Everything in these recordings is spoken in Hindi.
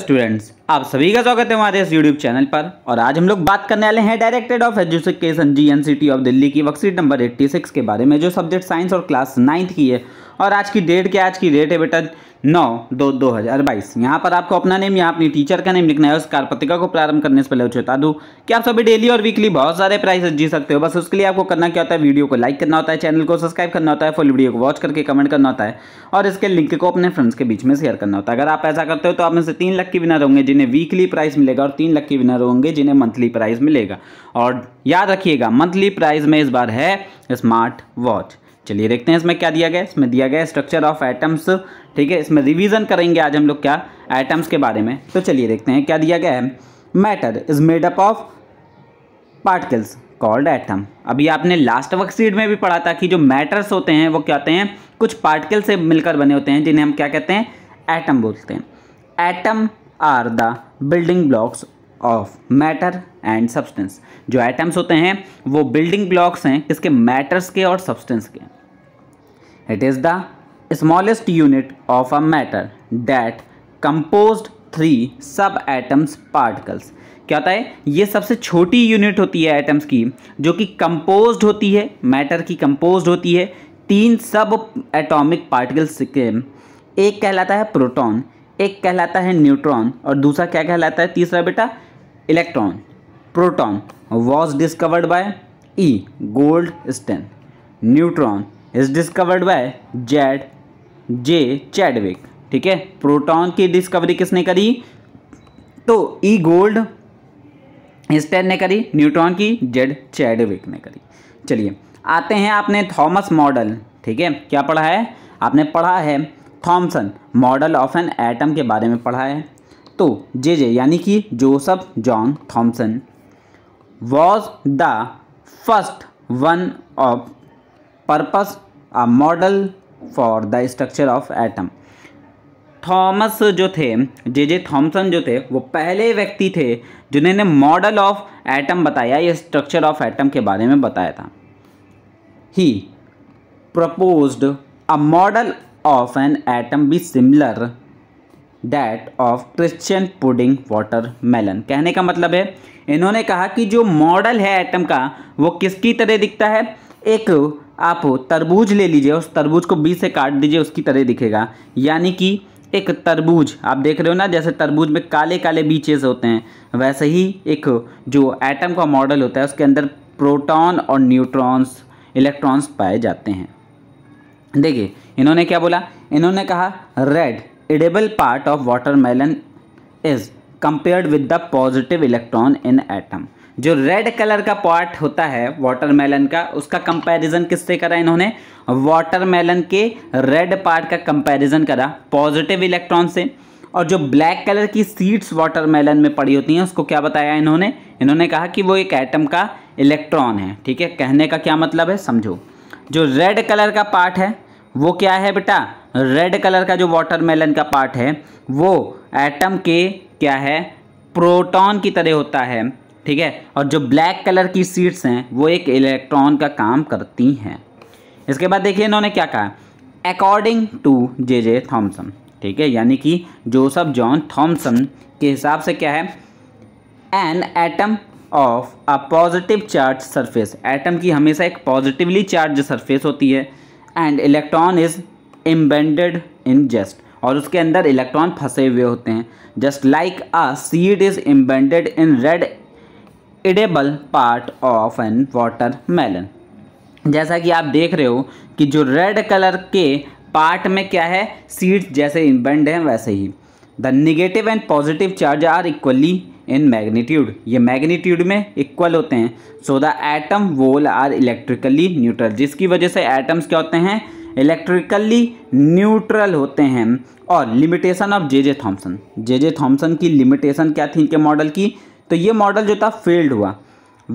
स्टूडेंट्स आप सभी का स्वागत है हमारे इस यूट्यूब चैनल पर और आज हम लोग बात करने वाले हैं directorate of education G N C of Delhi की वर्कशीट नंबर 86 के बारे में जो सब्जेक्ट साइंस और क्लास नाइन्थ की है और आज की डेट क्या आज की डेट है बेटा नौ दो दो हज़ार बाईस यहाँ पर आपको अपना नेम यहाँ अपनी टीचर का नेम लिखना है उस कार्पतिका को प्रारंभ करने से पहले बता दूँ कि आप सभी डेली और वीकली बहुत सारे प्राइस जी सकते हो बस उसके लिए आपको करना क्या होता है वीडियो को लाइक करना होता है चैनल को सब्सक्राइब करना होता है फुल वीडियो को वॉच करके कमेंट करना होता है और इसके लिंक को अपने फ्रेंड्स के बीच में शेयर करना होता है अगर आप ऐसा करते हो तो आप में से तीन लख के विनर होंगे जिन्हें वीकली प्राइस मिलेगा और तीन लख के विनर होंगे जिन्हें मंथली प्राइस मिलेगा और याद रखिएगा मंथली प्राइज में इस बार है स्मार्ट वॉच चलिए देखते हैं इसमें क्या दिया गया इसमें दिया गया स्ट्रक्चर ऑफ एटम्स ठीक है इसमें रिवीजन करेंगे आज हम लोग क्या एटम्स के बारे में तो चलिए देखते हैं क्या दिया गया है matter is made up of particles called atom अभी आपने लास्ट वक्त सीड में भी पढ़ा था कि जो मैटर्स होते हैं वो क्या होते हैं कुछ पार्टिकल से मिलकर बने होते हैं जिन्हें हम क्या कहते हैं एटम बोलते हैं atom are the building blocks of matter and substance जो एटम्स होते हैं वो बिल्डिंग ब्लॉक्स हैं किसके मैटर्स के और सब्सटेंस के it is the smallest unit of a matter that compose three sub atoms particles क्या होता है ये सबसे छोटी यूनिट होती है एटम्स की जो कि कंपोज होती है मैटर की कंपोज होती है तीन सब एटॉमिक पार्टिकल्स के एक कहलाता है प्रोटॉन एक कहलाता है न्यूट्रॉन और दूसरा क्या कहलाता है तीसरा बेटा electron proton was discovered by E Goldstein neutron is discovered by Z J Chadwick ठीक है प्रोटॉन की डिस्कवरी किसने करी तो ई गोल्ड स्टेन ने करी न्यूट्रॉन की जेड चैडविक ने करी चलिए आते हैं आपने थॉमस मॉडल ठीक है क्या पढ़ा है आपने पढ़ा है Thomson model of an atom के बारे में पढ़ा है तो जे जे यानी कि Joseph John Thomson was the first one of purpose a model for the structure of atom Thomas जो थे जे जे थॉमसन जो थे वो पहले व्यक्ति थे जिन्होंने मॉडल ऑफ एटम बताया या स्ट्रक्चर ऑफ एटम के बारे में बताया था he proposed a model of an atom be similar that of Christian pudding watermelon कहने का मतलब है इन्होंने कहा कि जो मॉडल है एटम का वो किसकी तरह दिखता है एक आप तरबूज ले लीजिए उस तरबूज को बीच से काट दीजिए उसकी तरह दिखेगा यानी कि एक तरबूज आप देख रहे हो ना जैसे तरबूज में काले काले बीचेस होते हैं वैसे ही एक जो एटम का मॉडल होता है उसके अंदर प्रोटॉन और न्यूट्रॉन्स इलेक्ट्रॉन्स पाए जाते हैं देखिए इन्होंने क्या बोला इन्होंने कहा red part of watermelon is compared with the positive electron in atom जो रेड कलर का पार्ट होता है वाटरमेलन का उसका कंपैरिजन किससे करा इन्होंने वाटरमेलन के रेड पार्ट का कंपैरिजन करा पॉजिटिव इलेक्ट्रॉन से और जो ब्लैक कलर की सीड्स वाटरमेलन में पड़ी होती हैं उसको क्या बताया इन्होंने इन्होंने कहा कि वो एक एटम का इलेक्ट्रॉन है ठीक है कहने का क्या मतलब है समझो जो रेड कलर का पार्ट है वो क्या है बेटा रेड कलर का जो वाटरमेलन का पार्ट है वो एटम के क्या है प्रोटॉन की तरह होता है ठीक है और जो ब्लैक कलर की सीट्स हैं वो एक इलेक्ट्रॉन का काम करती हैं इसके बाद देखिए इन्होंने क्या कहा according to J J Thomson ठीक है यानी कि जोसफ जॉन थॉम्सन के हिसाब से क्या है an atom of a positive charge surface atom की हमेशा एक पॉजिटिवली चार्ज सरफेस होती है and electron is embedded in just और उसके अंदर इलेक्ट्रॉन फंसे हुए होते हैं just like a seed is embedded in red edible part of an watermelon जैसा कि आप देख रहे हो कि जो रेड कलर के पार्ट में क्या है सीड्स जैसे बैंड हैं वैसे ही the negative and positive charge are equally in magnitude ये मैग्नीट्यूड में इक्वल होते हैं so the atom whole are electrically neutral जिसकी वजह से एटम्स क्या होते हैं इलेक्ट्रिकली न्यूट्रल होते हैं और limitation of J J Thomson J J Thomson की लिमिटेशन क्या थी इनके मॉडल की तो ये मॉडल जो था फेल्ड हुआ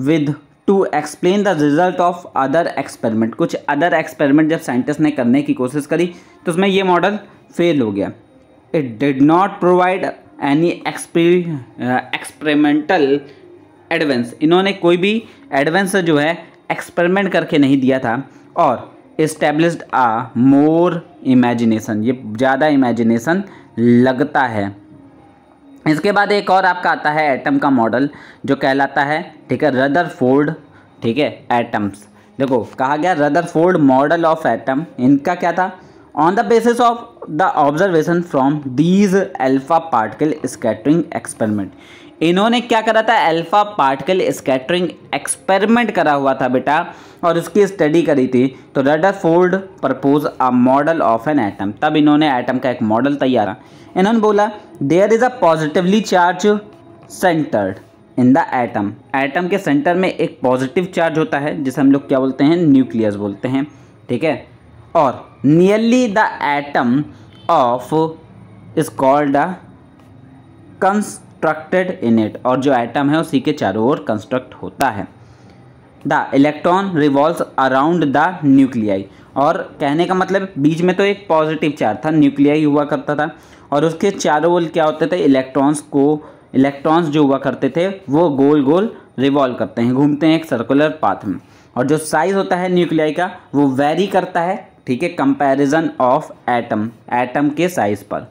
with to explain the result of other experiment कुछ अदर एक्सपेरिमेंट जब साइंटिस्ट ने करने की कोशिश करी तो उसमें ये मॉडल फेल हो गया it did not provide any experimental advance इन्होंने कोई भी एडवेंस जो है एक्सपेरिमेंट करके नहीं दिया था और इस्टेब्लिश्ड आ मोर इमेजिनेशन ये ज़्यादा इमेजिनेशन लगता है इसके बाद एक और आपका आता है एटम का मॉडल जो कहलाता है ठीक है रदर फोल्ड ठीक है एटम्स देखो कहा गया Rutherford model of atom इनका क्या था on the basis of the observation from these alpha particle scattering experiment इन्होंने क्या करा था एल्फा पार्टिकल स्कैटरिंग एक्सपेरिमेंट करा हुआ था बेटा और उसकी स्टडी करी थी तो Rutherford propose a model of an atom तब इन्होंने एटम का एक मॉडल तैयार इन्होंने बोला there is a positively charge centred in the atom atom के सेंटर में एक पॉजिटिव चार्ज होता है जिसे हम लोग क्या बोलते हैं न्यूक्लियस बोलते हैं ठीक है और nearly the atom of is called a constructed in it और जो एटम है उसी के चारों ओर कंस्ट्रक्ट होता है the electron revolve around the nuclei और कहने का मतलब बीच में तो एक पॉजिटिव चार्ज था न्यूक्लियाई हुआ करता था और उसके चारों ओर क्या होते थे इलेक्ट्रॉन्स को इलेक्ट्रॉन्स जो हुआ करते थे वो गोल गोल रिवॉल्व करते हैं घूमते हैं एक सर्कुलर पाथ में और जो साइज़ होता है न्यूक्लियाई का वो वेरी करता है ठीक है कंपैरिजन ऑफ एटम एटम के साइज पर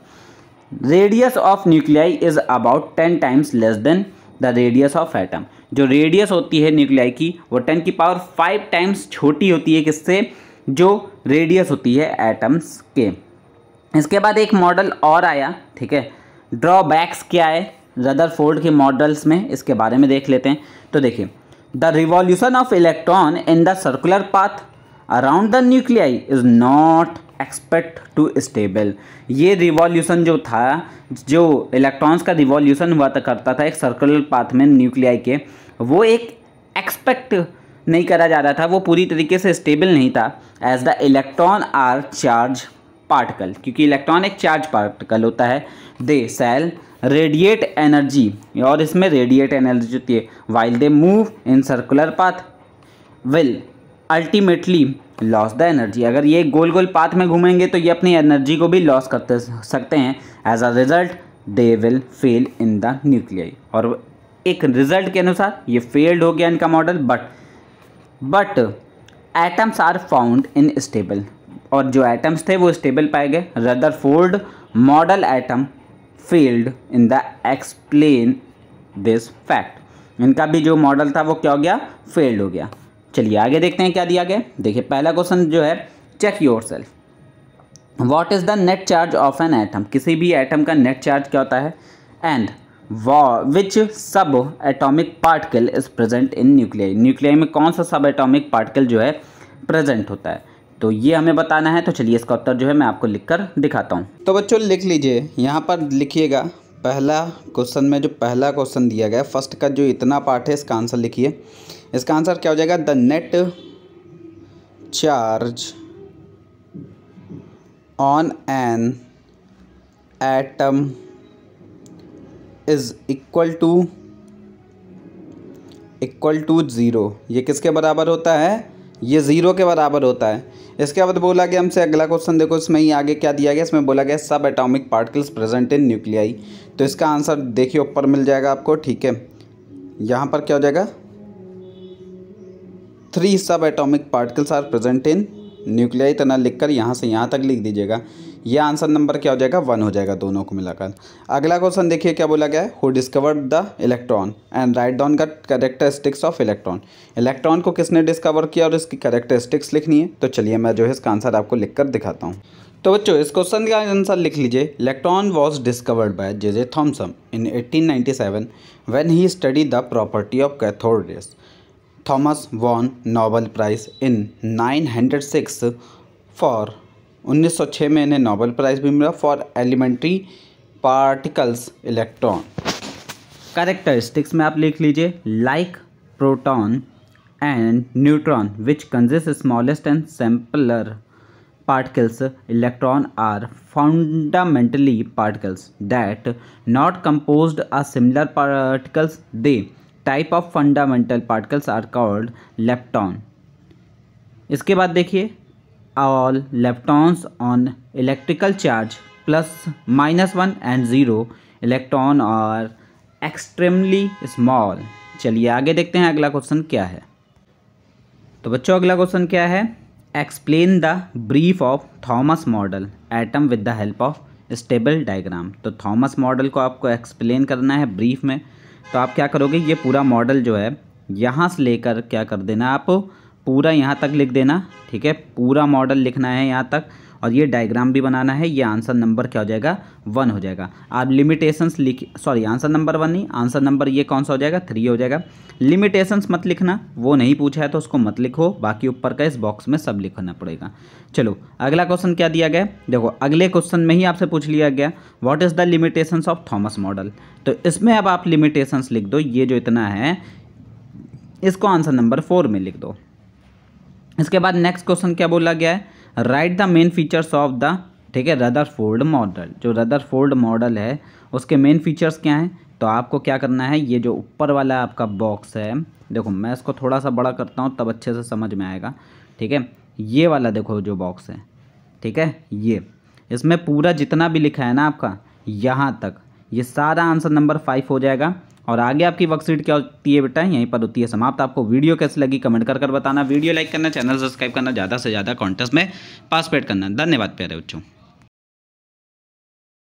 radius of nuclei is about ten times less than the radius of atom जो रेडियस होती है न्यूक्लियाई की वो टेन की पावर फाइव टाइम्स छोटी होती है किससे जो रेडियस होती है एटम्स के इसके बाद एक मॉडल और आया ठीक है ड्रॉबैक्स क्या है रदरफोर्ड के मॉडल्स में इसके बारे में देख लेते हैं तो देखिए the revolution of electron in the circular path around the nuclei is not expect to stable ये रिवॉल्यूशन जो था जो इलेक्ट्रॉन्स का रिवॉल्यूशन हुआ था करता था एक सर्कुलर पाथ में न्यूक्लियाई के वो एक एक्सपेक्ट नहीं करा जा रहा था वो पूरी तरीके से स्टेबल नहीं था as the electron are charge particle क्योंकि इलेक्ट्रॉन एक चार्ज पार्टिकल होता है दे सेल रेडिएट एनर्जी और इसमें रेडिएट एनर्जी होती है while they move in circular path will ultimately loss the energy अगर ये गोल गोल पाथ में घूमेंगे तो ये अपनी एनर्जी को भी लॉस कर सकते हैं as a result they will fail in the nuclei और एक रिजल्ट के अनुसार ये फेल्ड हो गया इनका model but but atoms are found in stable और जो एटम्स थे वो स्टेबल पाए गए Rutherford model atom failed in the explain this fact इनका भी जो मॉडल था वो क्या हो गया फेल्ड हो गया चलिए आगे देखते हैं क्या दिया गया देखिए पहला क्वेश्चन जो है check yourself what is the net charge of an atom किसी भी एटम का नेट चार्ज क्या होता है and what which subatomic particle is present in nuclei nuclei में कौन सा सब एटॉमिक पार्टिकल जो है प्रेजेंट होता है तो ये हमें बताना है तो चलिए इसका उत्तर जो है मैं आपको लिख कर दिखाता हूँ तो बच्चों लिख लीजिए यहाँ पर लिखिएगा पहला क्वेश्चन में जो पहला क्वेश्चन दिया गया फर्स्ट का जो इतना पार्ट है इसका आंसर लिखिए इसका आंसर क्या हो जाएगा the net charge on an atom is equal to equal to zero ये किसके बराबर होता है ये ज़ीरो के बराबर होता है इसके बाद बोला गया हमसे अगला क्वेश्चन देखो इसमें ही आगे क्या दिया गया इसमें बोला गया subatomic particles present in nuclei तो इसका आंसर देखिए ऊपर मिल जाएगा आपको ठीक है यहाँ पर क्या हो जाएगा three subatomic particles are present in nuclei तना लिखकर यहाँ से यहाँ तक लिख दीजिएगा यह आंसर नंबर क्या हो जाएगा वन हो जाएगा दोनों को मिलाकर अगला क्वेश्चन देखिए क्या बोला गया है who discovered the electron and write down का करेक्टरिस्टिक्स ऑफ इलेक्ट्रॉन इलेक्ट्रॉन को किसने डिस्कवर किया और इसकी करेक्टरिस्टिक्स लिखनी है तो चलिए मैं जो है इसका आंसर आपको लिख कर दिखाता हूँ तो बच्चों इस क्वेश्चन का आंसर लिख लीजिए electron was discovered by J J Thomson in seven when he study the property of cathode rays Thomas won Nobel prize in 906 for 1906 में इन्हें नोबल प्राइज़ भी मिला for elementary particles electron characteristics में आप लिख लीजिए like proton and neutron which consist smallest and sampler particles electron are fundamentally particles that not composed ah similar particles they type of fundamental particles are called lepton इसके बाद देखिए all leptons on electrical charge plus minus one and zero electron are extremely small चलिए आगे देखते हैं अगला क्वेश्चन क्या है तो बच्चों अगला क्वेश्चन क्या है explain the brief of Thomas model atom with the help of stable diagram तो थॉमस मॉडल को आपको एक्सप्लेन करना है ब्रीफ में तो आप क्या करोगे ये पूरा मॉडल जो है यहाँ से लेकर क्या कर देना आप पूरा यहाँ तक लिख देना ठीक है पूरा मॉडल लिखना है यहाँ तक और ये डायग्राम भी बनाना है ये आंसर नंबर क्या हो जाएगा वन हो जाएगा आप लिमिटेशंस लिख सॉरी आंसर नंबर वन नहीं आंसर नंबर ये कौन सा हो जाएगा थ्री हो जाएगा लिमिटेशंस मत लिखना वो नहीं पूछा है तो उसको मत लिखो बाकी ऊपर का इस बॉक्स में सब लिखना पड़ेगा चलो अगला क्वेश्चन क्या दिया गया देखो अगले क्वेश्चन में ही आपसे पूछ लिया गया what is the limitations of Thomas model तो इसमें अब आप लिमिटेशंस लिख दो ये जो इतना है इसको आंसर नंबर फोर में लिख दो इसके बाद नेक्स्ट क्वेश्चन क्या बोला गया है write the main features of the ठीक है रदर फोल्ड मॉडल जो रदर फोल्ड मॉडल है उसके मेन फीचर्स क्या हैं तो आपको क्या करना है ये जो ऊपर वाला आपका बॉक्स है देखो मैं इसको थोड़ा सा बड़ा करता हूँ तब अच्छे से समझ में आएगा ठीक है ये वाला देखो जो बॉक्स है ठीक है ये इसमें पूरा जितना भी लिखा है ना आपका यहाँ तक ये सारा आंसर नंबर फाइव हो जाएगा और आगे आपकी वर्कशीट क्या होती है बेटा यहीं पर होती है समाप्त आपको वीडियो कैसी लगी कमेंट कर कर बताना वीडियो लाइक करना चैनल सब्सक्राइब करना ज़्यादा से ज़्यादा कॉन्टेस्ट में पार्टिसिपेट करना धन्यवाद प्यारे बच्चों